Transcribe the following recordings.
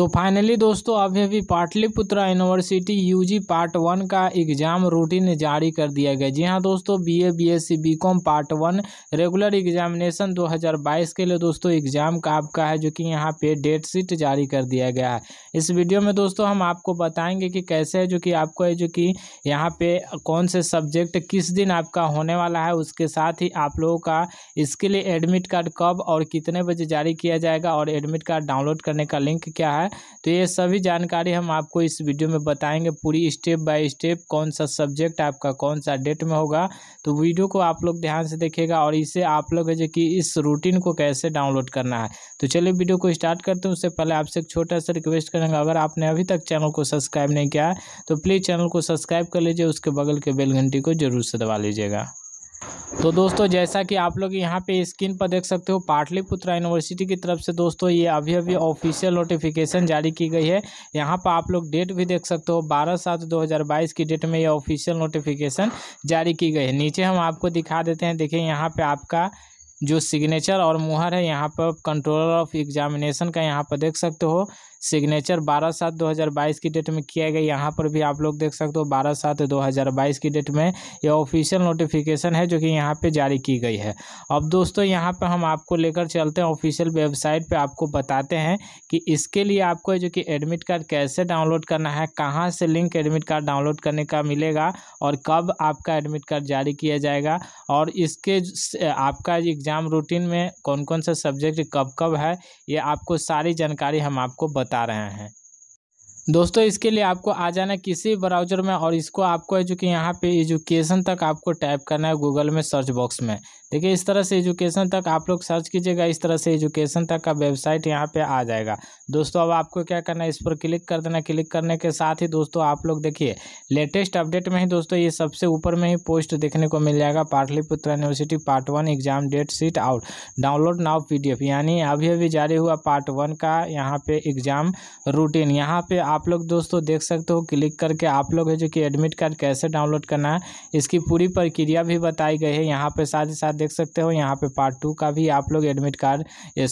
तो फाइनली दोस्तों अभी अभी Pataliputra university UG part one का एग्ज़ाम रूटीन जारी कर दिया गया जी हाँ दोस्तों BA BSc BCom part one regular examination 2022 के लिए दोस्तों एग्ज़ाम का आपका है जो कि यहाँ पे डेट शीट जारी कर दिया गया है इस वीडियो में दोस्तों हम आपको बताएंगे कि कैसे है जो कि आपको है जो कि यहाँ पे कौन से सब्जेक्ट किस दिन आपका होने वाला है उसके साथ ही आप लोगों का इसके लिए एडमिट कार्ड कब और कितने बजे जारी किया जाएगा और एडमिट कार्ड डाउनलोड करने का लिंक क्या है है तो ये सभी जानकारी हम आपको इस वीडियो में बताएंगे पूरी स्टेप बाय स्टेप कौन सा सब्जेक्ट आपका कौन सा डेट में होगा तो वीडियो को आप लोग ध्यान से देखेगा और इसे आप लोग जो कि इस रूटीन को कैसे डाउनलोड करना है तो चलिए वीडियो को स्टार्ट करते हैं उससे पहले आपसे एक छोटा सा रिक्वेस्ट करेंगे अगर आपने अभी तक चैनल को सब्सक्राइब नहीं किया है तो प्लीज़ चैनल को सब्सक्राइब कर लीजिए उसके बगल के बेल घंटी को जरूर से दबा लीजिएगा तो दोस्तों जैसा कि आप लोग यहाँ पे स्क्रीन पर देख सकते हो पाटलिपुत्र यूनिवर्सिटी की तरफ से दोस्तों ये अभी अभी ऑफिशियल नोटिफिकेशन जारी की गई है यहाँ पर आप लोग डेट भी देख सकते हो 12 सात 2022 की डेट में ये ऑफिशियल नोटिफिकेशन जारी की गई है नीचे हम आपको दिखा देते हैं देखिए यहाँ पर आपका जो सिग्नेचर और मुहर है यहाँ पर कंट्रोलर ऑफ एग्जामिनेशन का यहाँ पर देख सकते हो सिग्नेचर बारह सात दो हज़ार बाईस की डेट में किया गया यहाँ पर भी आप लोग देख सकते हो बारह सात दो हज़ार बाईस की डेट में यह ऑफिशियल नोटिफिकेशन है जो कि यहाँ पे जारी की गई है अब दोस्तों यहाँ पे हम आपको लेकर चलते हैं ऑफिशियल वेबसाइट पे आपको बताते हैं कि इसके लिए आपको जो कि एडमिट कार्ड कैसे डाउनलोड करना है कहाँ से लिंक एडमिट कार्ड डाउनलोड करने का मिलेगा और कब आपका एडमिट कार्ड जारी किया जाएगा और इसके आपका एग्ज़ाम रूटीन में कौन कौन सा सब्जेक्ट कब कब है ये आपको सारी जानकारी हम आपको बता बता रहे हैं दोस्तों इसके लिए आपको आ जाना किसी ब्राउज़र में और इसको आपको है जो कि यहाँ पे एजुकेशन तक आपको टाइप करना है गूगल में सर्च बॉक्स में देखिए इस तरह से एजुकेशन तक आप लोग सर्च कीजिएगा इस तरह से एजुकेशन तक का वेबसाइट यहाँ पे आ जाएगा दोस्तों अब आपको क्या करना है इस पर क्लिक कर देना क्लिक करने के साथ ही दोस्तों आप लोग देखिए लेटेस्ट अपडेट में ही दोस्तों ये सबसे ऊपर में ही पोस्ट देखने को मिल जाएगा Pataliputra university part one exam date sheet out download now पी यानी अभी अभी जारी हुआ पार्ट वन का यहाँ पे एग्जाम रूटीन यहाँ पे आप लोग दोस्तों देख सकते हो क्लिक करके आप लोग है जो कि एडमिट कार्ड कैसे डाउनलोड करना है इसकी पूरी प्रक्रिया भी बताई गई है यहाँ पे साथ ही साथ देख सकते हो यहाँ पे पार्ट टू का भी आप लोग admit card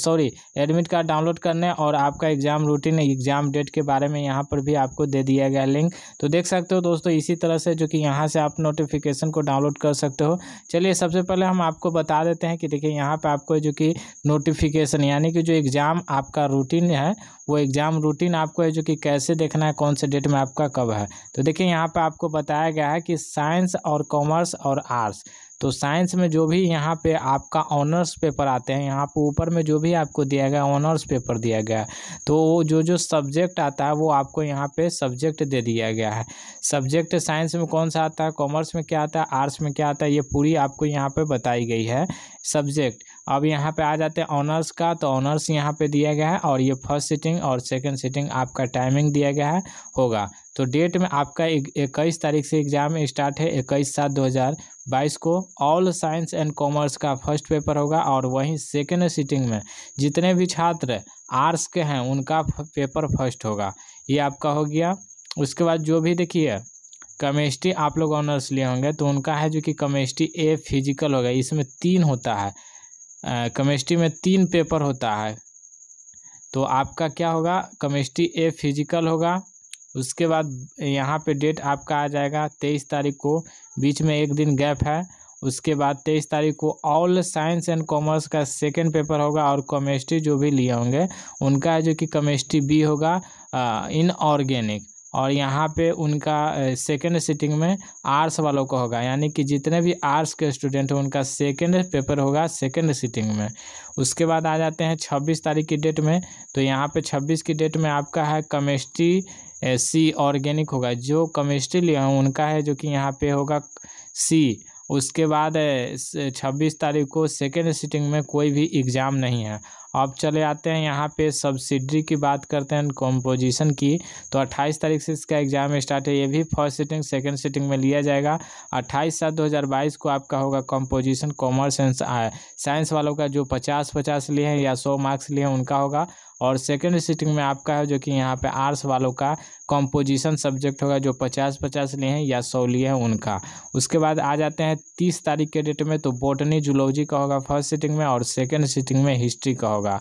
sorry admit card download करने और आपका एग्ज़ाम रूटीन एग्ज़ाम डेट के बारे में यहाँ पर भी आपको दे दिया गया लिंक तो देख सकते हो दोस्तों इसी तरह से जो कि यहाँ से आप नोटिफिकेशन को डाउनलोड कर सकते हो चलिए सबसे पहले हम आपको बता देते हैं कि देखिए यहाँ पर आपको जो कि नोटिफिकेशन यानी कि जो एग्ज़ाम आपका रूटीन है वो एग्ज़ाम रूटीन आपको है जो कि कैसे देखना है कौन से डेट में आपका कब है तो देखिए यहाँ पर आपको बताया गया है कि साइंस और कॉमर्स और आर्ट्स तो साइंस में जो भी यहाँ पे आपका ऑनर्स पेपर आते हैं यहाँ पे ऊपर में जो भी आपको दिया गया ऑनर्स पेपर दिया गया तो वो जो जो सब्जेक्ट आता है वो आपको यहाँ पे सब्जेक्ट दे दिया गया है सब्जेक्ट साइंस में कौन सा आता है कॉमर्स में क्या आता है आर्ट्स में क्या आता है ये पूरी आपको यहाँ पर बताई गई है सब्जेक्ट अब यहाँ पे आ जाते हैं ऑनर्स का तो ऑनर्स यहाँ पे दिया गया है और ये फर्स्ट सीटिंग और सेकंड सीटिंग आपका टाइमिंग दिया गया है होगा तो डेट में आपका इक्कीस तारीख से एग्ज़ाम स्टार्ट है इक्कीस सात दो हज़ार बाईस को ऑल साइंस एंड कॉमर्स का फर्स्ट पेपर होगा और वहीं सेकेंड सीटिंग में जितने भी छात्र आर्ट्स के हैं उनका पेपर फर्स्ट होगा ये आपका हो गया उसके बाद जो भी देखिए केमिस्ट्री आप लोग ऑनर्स लिए होंगे तो उनका है जो कि केमिस्ट्री ए फिजिकल होगा इसमें तीन होता है केमिस्ट्री में तीन पेपर होता है तो आपका क्या होगा केमिस्ट्री ए फिजिकल होगा उसके बाद यहाँ पे डेट आपका आ जाएगा तेईस तारीख को बीच में एक दिन गैप है उसके बाद तेईस तारीख को ऑल साइंस एंड कॉमर्स का सेकेंड पेपर होगा और केमिस्ट्री जो भी लिए होंगे उनका है जो कि केमिस्ट्री बी होगा इनऑर्गेनिक और यहाँ पे उनका सेकेंड सीटिंग में आर्ट्स वालों का होगा यानी कि जितने भी आर्ट्स के स्टूडेंट हैं उनका सेकेंड पेपर होगा सेकेंड सीटिंग में उसके बाद आ जाते हैं छब्बीस तारीख की डेट में तो यहाँ पे छब्बीस की डेट में आपका है केमिस्ट्री सी ऑर्गेनिक होगा जो केमिस्ट्री लिया हूँ उनका है जो कि यहाँ पे होगा सी उसके बाद छब्बीस तारीख को सेकेंड सीटिंग में कोई भी एग्ज़ाम नहीं है अब चले आते हैं यहाँ पे सब्सिडरी की बात करते हैं कंपोजिशन की तो 28 तारीख से इसका एग्ज़ाम स्टार्ट है ये भी फर्स्ट सीटिंग सेकेंड सीटिंग में लिया जाएगा 28 सात 2022 को आपका होगा कंपोजिशन कॉमर्स एंड साइंस वालों का जो 50 50 लिए हैं या 100 मार्क्स लिए हैं उनका होगा और सेकेंड सिटिंग में आपका है जो कि यहाँ पे आर्ट्स वालों का कॉम्पोजिशन सब्जेक्ट होगा जो पचास पचास लिए हैं या सौ लिए हैं उनका उसके बाद आ जाते हैं तीस तारीख के डेट में तो बोटनी जूलॉजी का होगा फर्स्ट सिटिंग में और सेकेंड सिटिंग में हिस्ट्री का होगा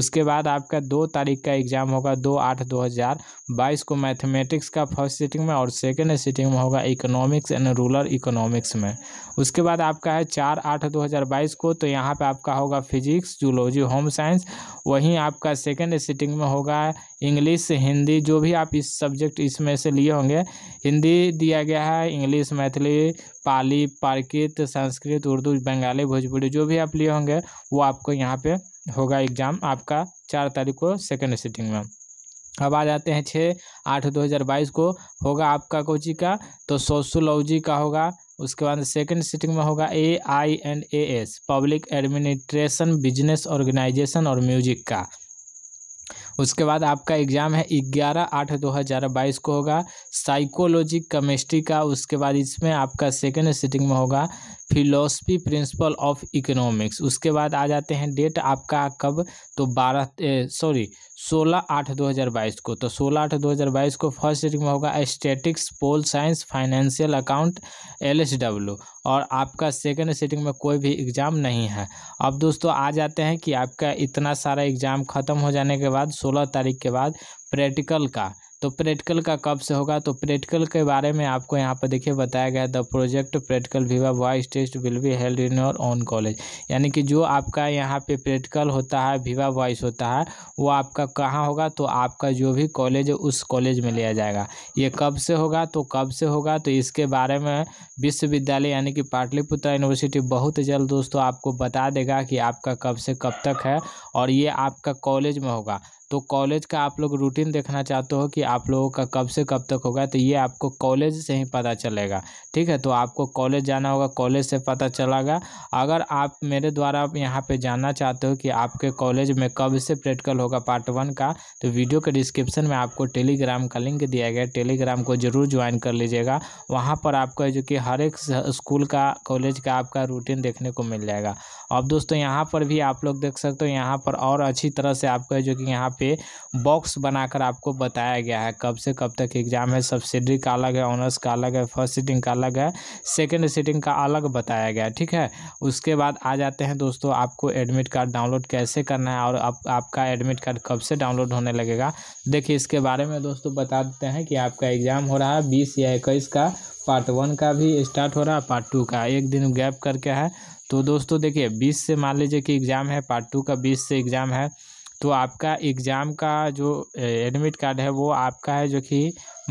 उसके बाद आपका दो तारीख का एग्ज़ाम होगा दो आठ दो हज़ार बाईस को मैथमेटिक्स का फर्स्ट सिटिंग में और सेकेंड सिटिंग में होगा इकोनॉमिक्स एंड रूरल इकोनॉमिक्स में उसके बाद आपका है चार आठ दो हज़ार बाईस को तो यहाँ पर आपका होगा फिजिक्स जूलॉजी होम साइंस वहीं आपका सेकेंड सेकेंड सीटिंग में होगा इंग्लिश हिंदी जो भी आप इस सब्जेक्ट इसमें से लिए होंगे हिंदी दिया गया है इंग्लिश मैथिली पाली पारकित संस्कृत उर्दू बंगाली भोजपुरी जो भी आप लिए होंगे वो आपको यहाँ पे होगा एग्ज़ाम आपका चार तारीख को सेकेंड सीटिंग में अब आ जाते हैं छः आठ दो हज़ार बाईस को होगा आपका कोची का तो सोशोलॉजी का होगा उसके बाद सेकंड सीटिंग में होगा A I and A S public administration business organisation और म्यूजिक का उसके बाद आपका एग्ज़ाम है ग्यारह आठ दो हज़ार बाईस को होगा साइकोलॉजी केमिस्ट्री का उसके बाद इसमें आपका सेकेंड सिटिंग में होगा फिलोसफी प्रिंसिपल ऑफ इकोनॉमिक्स उसके बाद आ जाते हैं डेट आपका कब तो बारह सॉरी सोलह आठ दो हज़ार बाईस को तो सोलह आठ दो हज़ार बाईस को फर्स्ट डेट में होगा statistics pol science financial account L S W और आपका सेकेंड सेटिंग में कोई भी एग्ज़ाम नहीं है अब दोस्तों आ जाते हैं कि आपका इतना सारा एग्ज़ाम ख़त्म हो जाने के बाद सोलह तारीख के बाद प्रैक्टिकल का तो प्रैक्टिकल का कब से होगा तो प्रैक्टिकल के बारे में आपको यहाँ पर देखिए बताया गया the project practical viva voce test will be held in your own college यानी कि जो आपका यहाँ पे प्रैक्टिकल होता है वीवा वॉइस होता है वो आपका कहाँ होगा तो आपका जो भी कॉलेज है उस कॉलेज में लिया जाएगा ये कब से होगा तो कब से होगा तो इसके बारे में विश्वविद्यालय यानी कि पाटलिपुत्र यूनिवर्सिटी बहुत जल्द दोस्तों आपको बता देगा कि आपका कब से कब तक है और ये आपका कॉलेज में होगा तो कॉलेज का आप लोग रूटीन देखना चाहते हो कि आप लोगों का कब से कब तक होगा तो ये आपको कॉलेज से ही पता चलेगा ठीक है तो आपको कॉलेज जाना होगा कॉलेज से पता चलेगा अगर आप मेरे द्वारा आप यहाँ पे जानना चाहते हो कि आपके कॉलेज में कब से प्रैक्टिकल होगा पार्ट वन का तो वीडियो के डिस्क्रिप्शन में आपको टेलीग्राम का लिंक दिया गया टेलीग्राम को ज़रूर ज्वाइन कर लीजिएगा वहाँ पर आपको जो कि हर एक स्कूल का कॉलेज का आपका रूटीन देखने को मिल जाएगा अब दोस्तों यहाँ पर भी आप लोग देख सकते हो यहाँ पर और अच्छी तरह से आपको है जो कि यहाँ पे बॉक्स बनाकर आपको बताया गया है कब से कब तक एग्ज़ाम है सब्सिडी का अलग है ऑनर्स का अलग है फर्स्ट सीटिंग का अलग है सेकेंड सीटिंग का अलग बताया गया है ठीक है उसके बाद आ जाते हैं दोस्तों आपको एडमिट कार्ड डाउनलोड कैसे करना है और आप, आपका एडमिट कार्ड कब से डाउनलोड होने लगेगा देखिए इसके बारे में दोस्तों बता देते हैं कि आपका एग्ज़ाम हो रहा है बीस या इक्कीस का पार्ट वन का भी स्टार्ट हो रहा है पार्ट टू का एक दिन गैप करके है तो दोस्तों देखिए बीस से मान लीजिए कि एग्ज़ाम है पार्ट टू का बीस से एग्ज़ाम है तो आपका एग्ज़ाम का जो एडमिट कार्ड है वो आपका है जो कि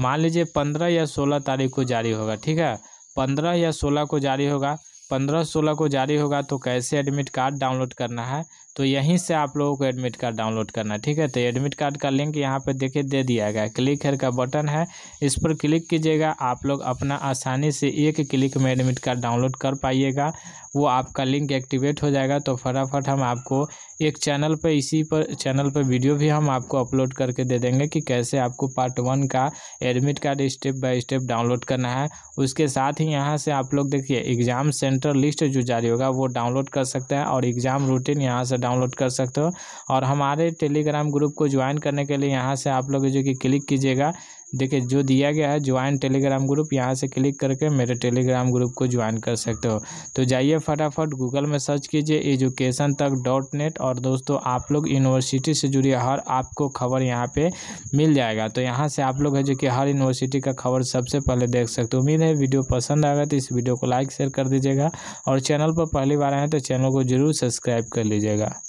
मान लीजिए पंद्रह या सोलह तारीख को जारी होगा ठीक है पंद्रह या सोलह को जारी होगा पंद्रह सोलह को जारी होगा तो कैसे एडमिट कार्ड डाउनलोड करना है तो यहीं से आप लोगों को एडमिट कार्ड डाउनलोड करना है ठीक है तो एडमिट कार्ड का लिंक यहाँ पर देखिए दे दिया गया क्लिक हेयर का बटन है इस पर क्लिक कीजिएगा आप लोग अपना आसानी से एक क्लिक में एडमिट कार्ड डाउनलोड कर पाइएगा वो आपका लिंक एक्टिवेट हो जाएगा तो फटाफट हम आपको एक चैनल पर इसी पर चैनल पर वीडियो भी हम आपको अपलोड करके दे देंगे कि कैसे आपको पार्ट वन का admit card step by step download करना है उसके साथ ही यहाँ से आप लोग देखिए एग्ज़ाम सेंटर लिस्ट जो जारी होगा वो डाउनलोड कर सकते हैं और एग्ज़ाम रूटीन यहाँ से डाउनलोड कर सकते हो और हमारे टेलीग्राम ग्रुप को ज्वाइन करने के लिए यहाँ से आप लोग जो कि क्लिक कीजिएगा देखिए जो दिया गया है ज्वाइन टेलीग्राम ग्रुप यहाँ से क्लिक करके मेरे टेलीग्राम ग्रुप को ज्वाइन कर सकते हो तो जाइए फटाफट गूगल में सर्च कीजिए एजुकेशन तक डॉट नेट और दोस्तों आप लोग यूनिवर्सिटी से जुड़ी हर आपको खबर यहाँ पे मिल जाएगा तो यहाँ से आप लोग है जो कि हर यूनिवर्सिटी का खबर सबसे पहले देख सकते हो उम्मीद है वीडियो पसंद आएगा तो इस वीडियो को लाइक शेयर कर दीजिएगा और चैनल पर पहली बार आए तो चैनल को जरूर सब्सक्राइब कर लीजिएगा